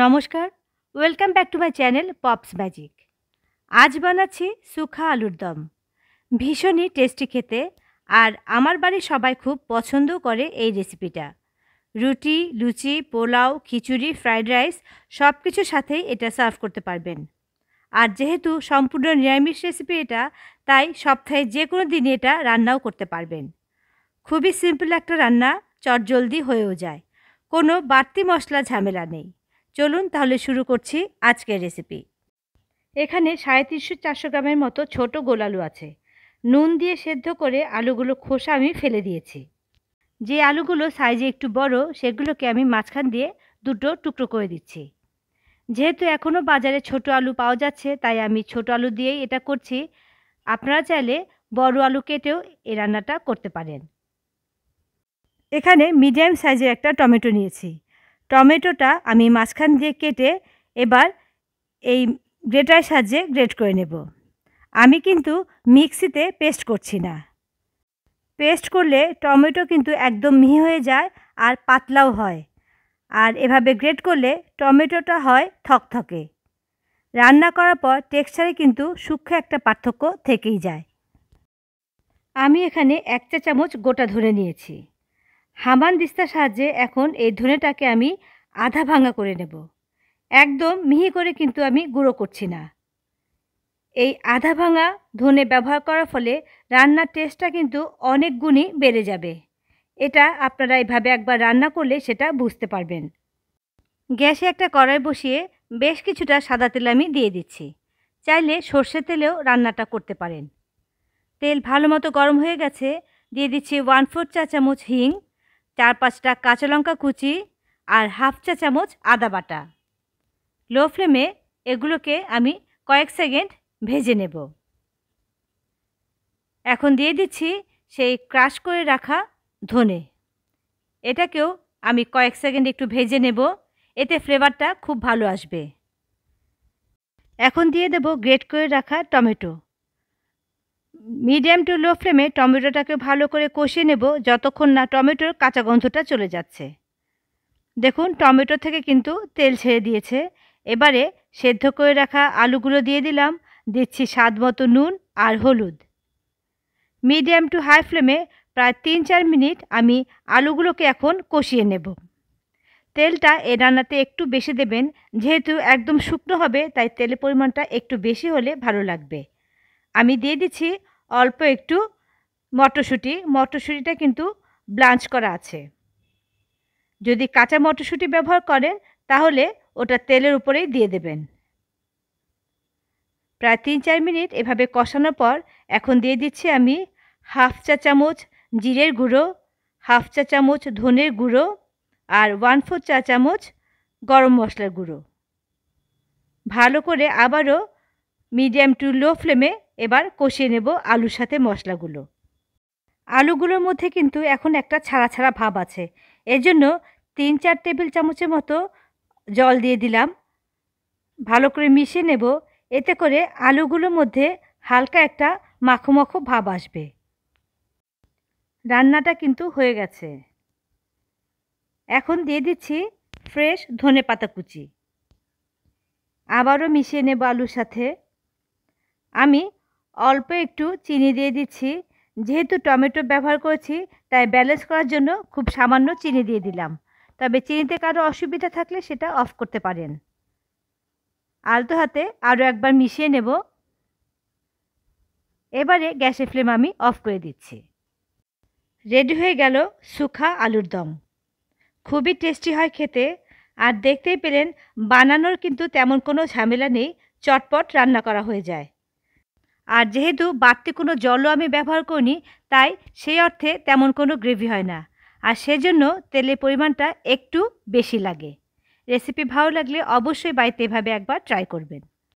নমস্কার welcome back to my channel Pops magic আজ বানাচ্ছি সুখা আলুর দম ভীষণই টেস্টি খেতে আর আমার বাড়ির সবাই খুব পছন্দ করে এই রেসিপিটা রুটি লুচি পোলাও খিচুড়ি ফ্রাইড রাইস সব কিছুর সাথেই এটা সার্ভ করতে পারবেন আর যেহেতু সম্পূর্ণ নিরামিষ রেসিপি এটা তাই সপ্তাহে যে কোনো দিনে এটা রান্নাও করতে পারবেন খুবই সিম্পল একটা রান্না চটজলদি হয়েও যায় কোনো বাড়তি মশলা ঝামেলা নেই চলুন তাহলে শুরু করছি আজকের রেসিপি এখানে সাড়ে তিনশো চারশো গ্রামের মতো ছোট গোলালু আছে নুন দিয়ে সেদ্ধ করে আলুগুলো খোসা আমি ফেলে দিয়েছি যে আলুগুলো সাইজে একটু বড় সেগুলোকে আমি মাঝখান দিয়ে দুটো টুকরো করে দিচ্ছি যেহেতু এখনও বাজারে ছোট আলু পাওয়া যাচ্ছে তাই আমি ছোট আলু দিয়েই এটা করছি আপনারা চাইলে বড় আলু কেটেও এ রান্নাটা করতে পারেন এখানে মিডিয়াম সাইজের একটা টমেটো নিয়েছি টমেটোটা আমি মাঝখান দিয়ে কেটে এবার এই গ্রেটার সাহায্যে গ্রেট করে নেব আমি কিন্তু মিক্সিতে পেস্ট করছি না পেস্ট করলে টমেটো কিন্তু একদম মিহি হয়ে যায় আর পাতলাও হয় আর এভাবে গ্রেট করলে টমেটোটা হয় থকথকে রান্না করার পর টেক্সচারে কিন্তু সূক্ষ্ম একটা পার্থক্য থেকেই যায় আমি এখানে এক চা চামচ গোটা ধরে নিয়েছি হামান দিস্তার সাহায্যে এখন এই ধনেটাকে আমি আধা ভাঙা করে নেব একদম মিহি করে কিন্তু আমি গুঁড়ো করছি না এই আধা ভাঙা ধনে ব্যবহার করার ফলে রান্নার টেস্টটা কিন্তু অনেক গুণই বেড়ে যাবে এটা আপনারা এভাবে একবার রান্না করলে সেটা বুঝতে পারবেন গ্যাসে একটা কড়াই বসিয়ে বেশ কিছুটা সাদা তেল আমি দিয়ে দিচ্ছি চাইলে সর্ষে তেলেও রান্নাটা করতে পারেন তেল ভালো মতো গরম হয়ে গেছে দিয়ে দিচ্ছি ওয়ান ফোর চা চামচ হিং চার পাঁচটা কাঁচা লঙ্কা কুচি আর হাফ চা চামচ আদা বাটা লো ফ্লেমে এগুলোকে আমি কয়েক সেকেন্ড ভেজে নেব এখন দিয়ে দিচ্ছি সেই ক্রাশ করে রাখা ধনে এটাকেও আমি কয়েক সেকেন্ড একটু ভেজে নেব এতে ফ্লেভারটা খুব ভালো আসবে এখন দিয়ে দেব গ্রেট করে রাখা টমেটো মিডিয়াম টু লো ফ্লেমে টমেটোটাকে ভালো করে কষিয়ে নেব যতক্ষণ না টমেটোর কাঁচা গন্ধটা চলে যাচ্ছে দেখুন টমেটো থেকে কিন্তু তেল ছেড়ে দিয়েছে এবারে সেদ্ধ করে রাখা আলুগুলো দিয়ে দিলাম দিচ্ছি স্বাদ মতো নুন আর হলুদ মিডিয়াম টু হাই ফ্লেমে প্রায় তিন চার মিনিট আমি আলুগুলোকে এখন কষিয়ে নেব তেলটা এ রান্নাতে একটু বেশি দেবেন যেহেতু একদম শুকনো হবে তাই তেলের পরিমাণটা একটু বেশি হলে ভালো লাগবে আমি দিয়ে দিচ্ছি অল্প একটু মটরশুঁটি মটরশুঁটিটা কিন্তু ব্লাঞ্চ করা আছে যদি কাঁচা মটরশুঁটি ব্যবহার করেন তাহলে ওটা তেলের উপরেই দিয়ে দেবেন প্রায় তিন চার মিনিট এভাবে কষানোর পর এখন দিয়ে দিচ্ছি আমি হাফ চা চামচ জিরের গুঁড়ো হাফ চা চামচ ধনের গুঁড়ো আর ওয়ান ফোর চা চামচ গরম মশলার গুঁড়ো ভালো করে আবারও মিডিয়াম টু লো ফ্লেমে এবার কষিয়ে নেব আলুর সাথে মশলাগুলো আলুগুলোর মধ্যে কিন্তু এখন একটা ছাড়া ছাড়া ভাব আছে এর জন্য তিন চার টেবিল চামচের মতো জল দিয়ে দিলাম ভালো করে মিশিয়ে নেব এতে করে আলুগুলোর মধ্যে হালকা একটা মাখো মাখো ভাব আসবে রান্নাটা কিন্তু হয়ে গেছে এখন দিয়ে দিচ্ছি ফ্রেশ ধনে পাতা কুচি আবারও মিশিয়ে নেব আলুর সাথে আমি অল্প একটু চিনি দিয়ে দিচ্ছি যেহেতু টমেটো ব্যবহার করেছি তাই ব্যালেন্স করার জন্য খুব সামান্য চিনি দিয়ে দিলাম তবে চিনিতে কারো অসুবিধা থাকলে সেটা অফ করতে পারেন আলতো হাতে আরও একবার মিশিয়ে নেব এবারে গ্যাসের ফ্লেম আমি অফ করে দিচ্ছি রেডি হয়ে গেল সুখা আলুর দম খুবই টেস্টি হয় খেতে আর দেখতেই পেলেন বানানোর কিন্তু তেমন কোনো ঝামেলা নেই চটপট রান্না করা হয়ে যায় আর যেহেতু বাড়তি কোনো জলও আমি ব্যবহার করিনি তাই সেই অর্থে তেমন কোনো গ্রেভি হয় না আর সেজন্য তেলের পরিমাণটা একটু বেশি লাগে রেসিপি ভালো লাগলে অবশ্যই বাড়িতে এভাবে একবার ট্রাই করবেন